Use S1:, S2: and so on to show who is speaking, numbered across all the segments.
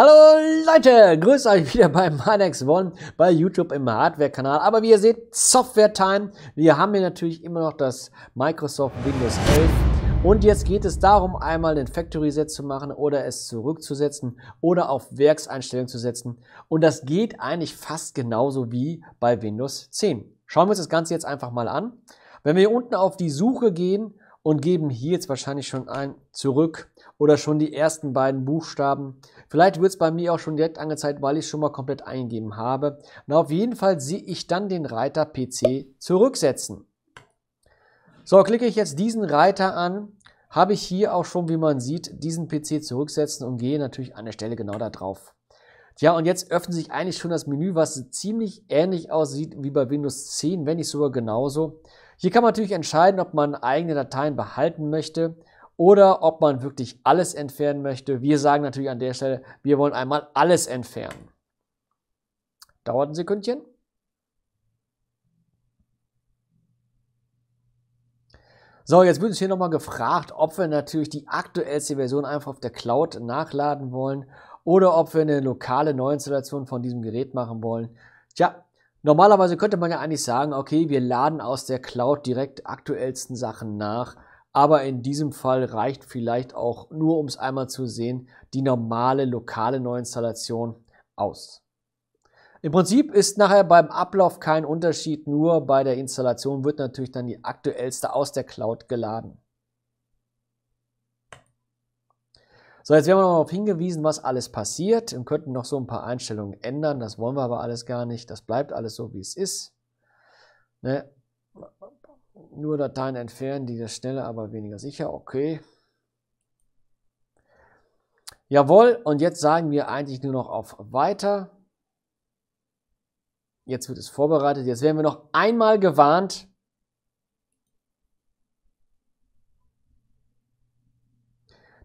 S1: Hallo Leute, grüß euch wieder bei Minex One bei YouTube im Hardware-Kanal. Aber wie ihr seht, Software-Time. Wir haben hier natürlich immer noch das Microsoft Windows 11. Und jetzt geht es darum, einmal den Factory-Set zu machen oder es zurückzusetzen oder auf Werkseinstellungen zu setzen. Und das geht eigentlich fast genauso wie bei Windows 10. Schauen wir uns das Ganze jetzt einfach mal an. Wenn wir hier unten auf die Suche gehen, und geben hier jetzt wahrscheinlich schon ein zurück oder schon die ersten beiden Buchstaben. Vielleicht wird es bei mir auch schon direkt angezeigt, weil ich es schon mal komplett eingegeben habe. Und auf jeden Fall sehe ich dann den Reiter PC zurücksetzen. So, klicke ich jetzt diesen Reiter an, habe ich hier auch schon, wie man sieht, diesen PC zurücksetzen und gehe natürlich an der Stelle genau da drauf. Tja, und jetzt öffnet sich eigentlich schon das Menü, was ziemlich ähnlich aussieht wie bei Windows 10, wenn nicht sogar genauso. Hier kann man natürlich entscheiden, ob man eigene Dateien behalten möchte oder ob man wirklich alles entfernen möchte. Wir sagen natürlich an der Stelle, wir wollen einmal alles entfernen. Dauert ein Sekündchen. So, jetzt wird uns hier nochmal gefragt, ob wir natürlich die aktuellste Version einfach auf der Cloud nachladen wollen oder ob wir eine lokale Neuinstallation von diesem Gerät machen wollen. Tja, Normalerweise könnte man ja eigentlich sagen, okay, wir laden aus der Cloud direkt aktuellsten Sachen nach, aber in diesem Fall reicht vielleicht auch nur, um es einmal zu sehen, die normale lokale Neuinstallation aus. Im Prinzip ist nachher beim Ablauf kein Unterschied, nur bei der Installation wird natürlich dann die aktuellste aus der Cloud geladen. So, jetzt werden wir nochmal darauf hingewiesen, was alles passiert und könnten noch so ein paar Einstellungen ändern. Das wollen wir aber alles gar nicht. Das bleibt alles so, wie es ist. Ne? Nur Dateien entfernen, die das schneller, aber weniger sicher. Okay. Jawohl, und jetzt sagen wir eigentlich nur noch auf Weiter. Jetzt wird es vorbereitet. Jetzt werden wir noch einmal gewarnt.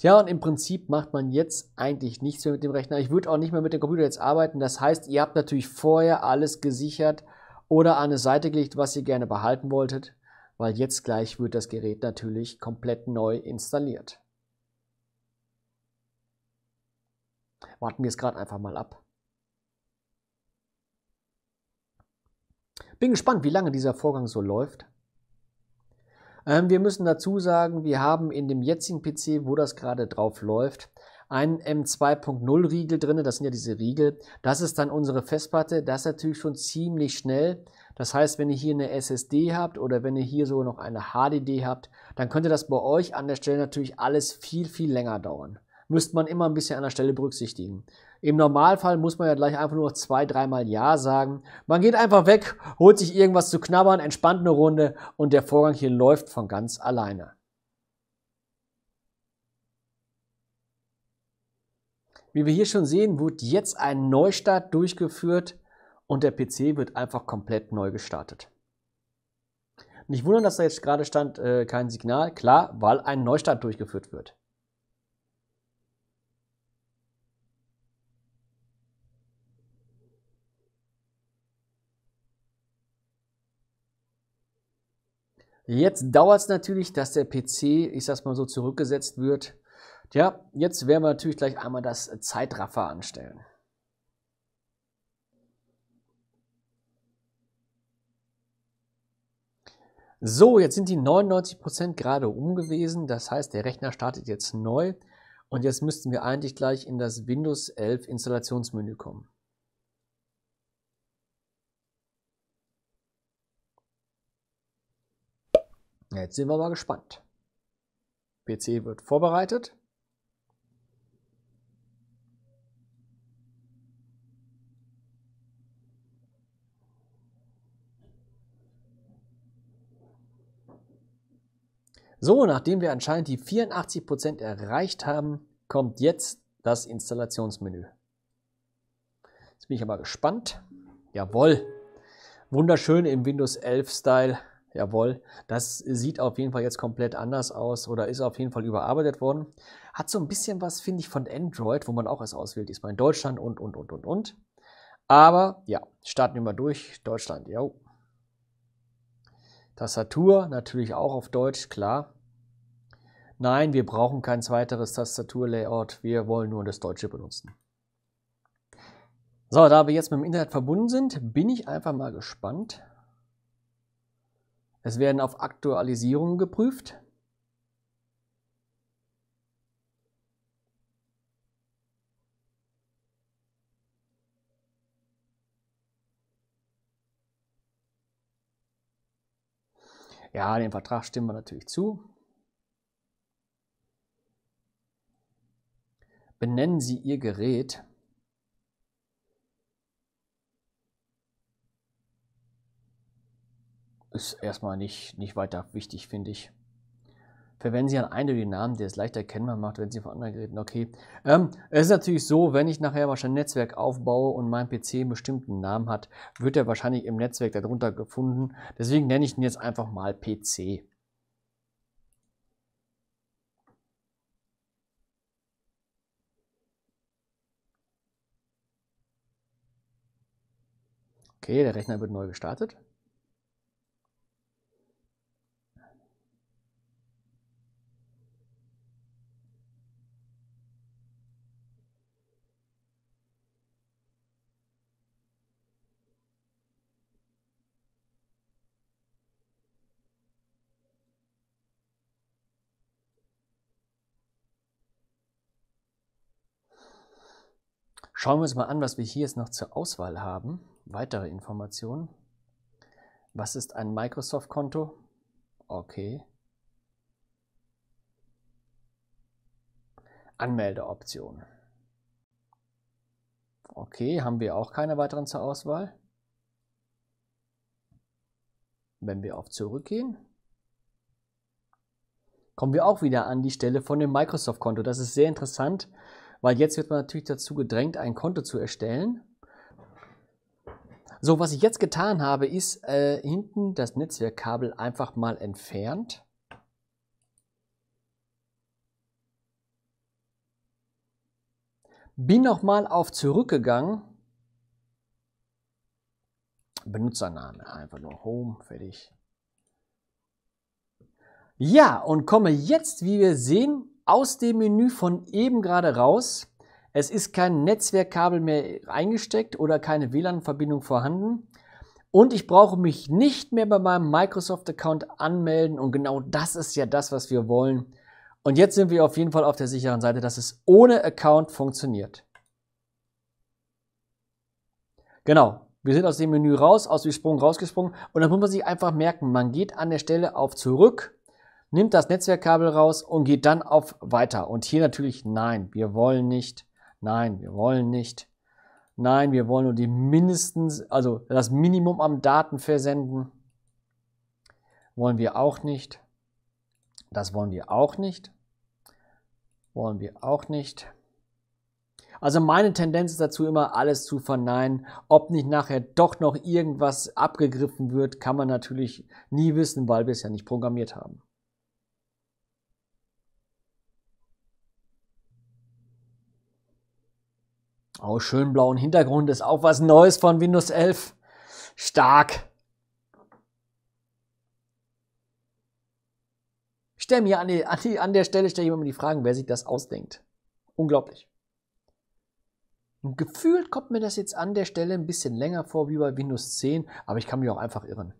S1: Tja, und im Prinzip macht man jetzt eigentlich nichts mehr mit dem Rechner. Ich würde auch nicht mehr mit dem Computer jetzt arbeiten. Das heißt, ihr habt natürlich vorher alles gesichert oder an eine Seite gelegt, was ihr gerne behalten wolltet, weil jetzt gleich wird das Gerät natürlich komplett neu installiert. Warten wir es gerade einfach mal ab. Bin gespannt, wie lange dieser Vorgang so läuft. Ähm, wir müssen dazu sagen, wir haben in dem jetzigen PC, wo das gerade drauf läuft, einen M2.0 Riegel drin, das sind ja diese Riegel. Das ist dann unsere Festplatte, das ist natürlich schon ziemlich schnell. Das heißt, wenn ihr hier eine SSD habt oder wenn ihr hier so noch eine HDD habt, dann könnte das bei euch an der Stelle natürlich alles viel, viel länger dauern müsste man immer ein bisschen an der Stelle berücksichtigen. Im Normalfall muss man ja gleich einfach nur zwei, dreimal Ja sagen. Man geht einfach weg, holt sich irgendwas zu knabbern, entspannt eine Runde und der Vorgang hier läuft von ganz alleine. Wie wir hier schon sehen, wird jetzt ein Neustart durchgeführt und der PC wird einfach komplett neu gestartet. Nicht wundern, dass da jetzt gerade stand äh, kein Signal. Klar, weil ein Neustart durchgeführt wird. Jetzt dauert es natürlich, dass der PC, ich sag's mal so, zurückgesetzt wird. Tja, jetzt werden wir natürlich gleich einmal das Zeitraffer anstellen. So, jetzt sind die 99% gerade um gewesen. Das heißt, der Rechner startet jetzt neu. Und jetzt müssten wir eigentlich gleich in das Windows 11 Installationsmenü kommen. Jetzt sind wir mal gespannt. PC wird vorbereitet. So, nachdem wir anscheinend die 84% erreicht haben, kommt jetzt das Installationsmenü. Jetzt bin ich aber gespannt. Jawohl. Wunderschön im Windows 11 Style. Jawohl, das sieht auf jeden Fall jetzt komplett anders aus oder ist auf jeden Fall überarbeitet worden. Hat so ein bisschen was, finde ich, von Android, wo man auch es auswählt, ist mal in Deutschland und, und, und, und, und. Aber ja, starten wir mal durch. Deutschland, ja. Tastatur natürlich auch auf Deutsch, klar. Nein, wir brauchen kein weiteres Tastaturlayout. Wir wollen nur das Deutsche benutzen. So, da wir jetzt mit dem Internet verbunden sind, bin ich einfach mal gespannt, es werden auf Aktualisierungen geprüft. Ja, dem Vertrag stimmen wir natürlich zu. Benennen Sie Ihr Gerät ist erstmal nicht, nicht weiter wichtig, finde ich. Verwenden Sie an einen oder Namen, der es leicht erkennbar macht, wenn Sie von anderen Geräten. Okay. Ähm, es ist natürlich so, wenn ich nachher wahrscheinlich ein Netzwerk aufbaue und mein PC einen bestimmten Namen hat, wird er wahrscheinlich im Netzwerk darunter gefunden. Deswegen nenne ich ihn jetzt einfach mal PC. Okay, der Rechner wird neu gestartet. Schauen wir uns mal an, was wir hier jetzt noch zur Auswahl haben. Weitere Informationen. Was ist ein Microsoft-Konto? Okay. Anmeldeoption. Okay, haben wir auch keine weiteren zur Auswahl. Wenn wir auf zurückgehen, kommen wir auch wieder an die Stelle von dem Microsoft-Konto. Das ist sehr interessant, weil jetzt wird man natürlich dazu gedrängt, ein Konto zu erstellen. So, was ich jetzt getan habe, ist äh, hinten das Netzwerkkabel einfach mal entfernt. Bin nochmal auf zurückgegangen. Benutzername, einfach nur Home, fertig. Ja, und komme jetzt, wie wir sehen, aus dem Menü von eben gerade raus. Es ist kein Netzwerkkabel mehr eingesteckt oder keine WLAN-Verbindung vorhanden. Und ich brauche mich nicht mehr bei meinem Microsoft-Account anmelden. Und genau das ist ja das, was wir wollen. Und jetzt sind wir auf jeden Fall auf der sicheren Seite, dass es ohne Account funktioniert. Genau, wir sind aus dem Menü raus, aus dem Sprung rausgesprungen. Und dann muss man sich einfach merken, man geht an der Stelle auf Zurück nimmt das Netzwerkkabel raus und geht dann auf Weiter. Und hier natürlich, nein, wir wollen nicht, nein, wir wollen nicht, nein, wir wollen nur die mindestens, also das Minimum am Daten versenden. Wollen wir auch nicht. Das wollen wir auch nicht. Wollen wir auch nicht. Also meine Tendenz ist dazu immer, alles zu verneinen. Ob nicht nachher doch noch irgendwas abgegriffen wird, kann man natürlich nie wissen, weil wir es ja nicht programmiert haben. Oh, schön blauen Hintergrund ist auch was Neues von Windows 11. Stark. Ich stelle mir an, die, an, die, an der Stelle stelle ich mir die Fragen, wer sich das ausdenkt. Unglaublich. Und gefühlt kommt mir das jetzt an der Stelle ein bisschen länger vor wie bei Windows 10, aber ich kann mich auch einfach irren.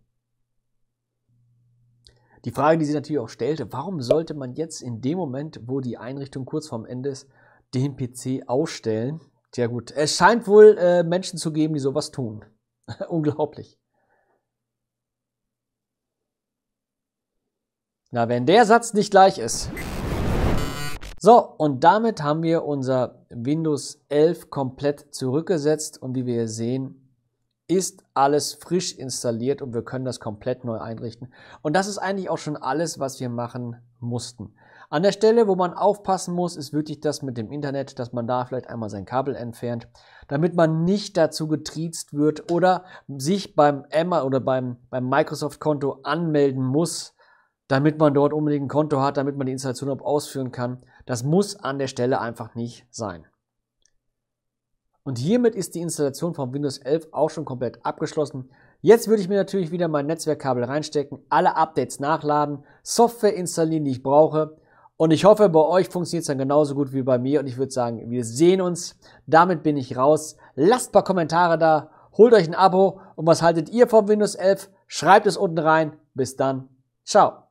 S1: Die Frage, die sie natürlich auch stellte, warum sollte man jetzt in dem Moment, wo die Einrichtung kurz vorm Ende ist, den PC ausstellen? Tja gut, es scheint wohl äh, Menschen zu geben, die sowas tun. Unglaublich. Na, wenn der Satz nicht gleich ist. So, und damit haben wir unser Windows 11 komplett zurückgesetzt und wie wir hier sehen, ist alles frisch installiert und wir können das komplett neu einrichten. Und das ist eigentlich auch schon alles, was wir machen mussten. An der Stelle, wo man aufpassen muss, ist wirklich das mit dem Internet, dass man da vielleicht einmal sein Kabel entfernt, damit man nicht dazu getriezt wird oder sich beim Emma oder beim, beim Microsoft-Konto anmelden muss, damit man dort unbedingt ein Konto hat, damit man die Installation auch ausführen kann. Das muss an der Stelle einfach nicht sein. Und hiermit ist die Installation von Windows 11 auch schon komplett abgeschlossen. Jetzt würde ich mir natürlich wieder mein Netzwerkkabel reinstecken, alle Updates nachladen, Software installieren, die ich brauche und ich hoffe, bei euch funktioniert es dann genauso gut wie bei mir. Und ich würde sagen, wir sehen uns. Damit bin ich raus. Lasst ein paar Kommentare da. Holt euch ein Abo. Und was haltet ihr von Windows 11? Schreibt es unten rein. Bis dann. Ciao.